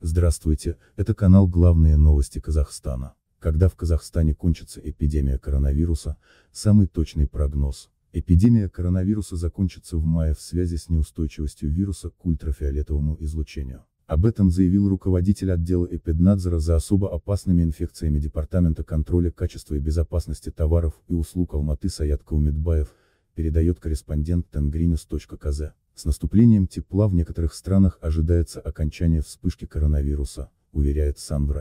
Здравствуйте, это канал «Главные новости Казахстана». Когда в Казахстане кончится эпидемия коронавируса, самый точный прогноз. Эпидемия коронавируса закончится в мае в связи с неустойчивостью вируса к ультрафиолетовому излучению. Об этом заявил руководитель отдела эпиднадзора за особо опасными инфекциями Департамента контроля качества и безопасности товаров и услуг Алматы Саят Каумедбаев, передает корреспондент tengrinus.kz. С наступлением тепла в некоторых странах ожидается окончание вспышки коронавируса, уверяет сам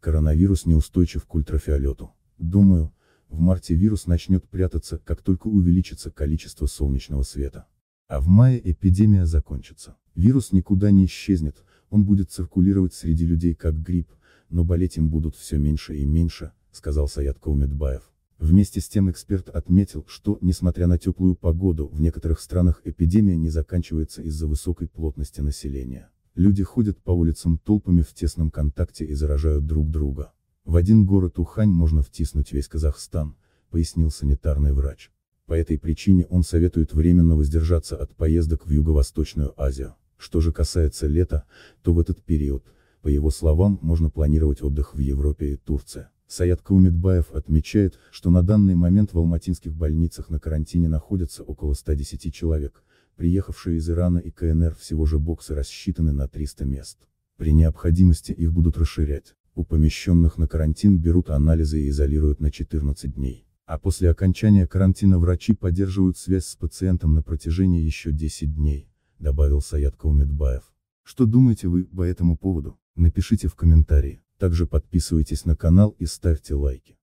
Коронавирус неустойчив к ультрафиолету. Думаю, в марте вирус начнет прятаться, как только увеличится количество солнечного света. А в мае эпидемия закончится. Вирус никуда не исчезнет, он будет циркулировать среди людей как грипп, но болеть им будут все меньше и меньше, сказал Саят Каумедбаев. Вместе с тем эксперт отметил, что, несмотря на теплую погоду, в некоторых странах эпидемия не заканчивается из-за высокой плотности населения. Люди ходят по улицам толпами в тесном контакте и заражают друг друга. В один город Ухань можно втиснуть весь Казахстан, пояснил санитарный врач. По этой причине он советует временно воздержаться от поездок в Юго-Восточную Азию. Что же касается лета, то в этот период, по его словам, можно планировать отдых в Европе и Турции. Саят Каумедбаев отмечает, что на данный момент в алматинских больницах на карантине находятся около 110 человек, приехавшие из Ирана и КНР всего же боксы рассчитаны на 300 мест. При необходимости их будут расширять. У помещенных на карантин берут анализы и изолируют на 14 дней. А после окончания карантина врачи поддерживают связь с пациентом на протяжении еще 10 дней, добавил Саят Каумедбаев. Что думаете вы по этому поводу? Напишите в комментарии. Также подписывайтесь на канал и ставьте лайки.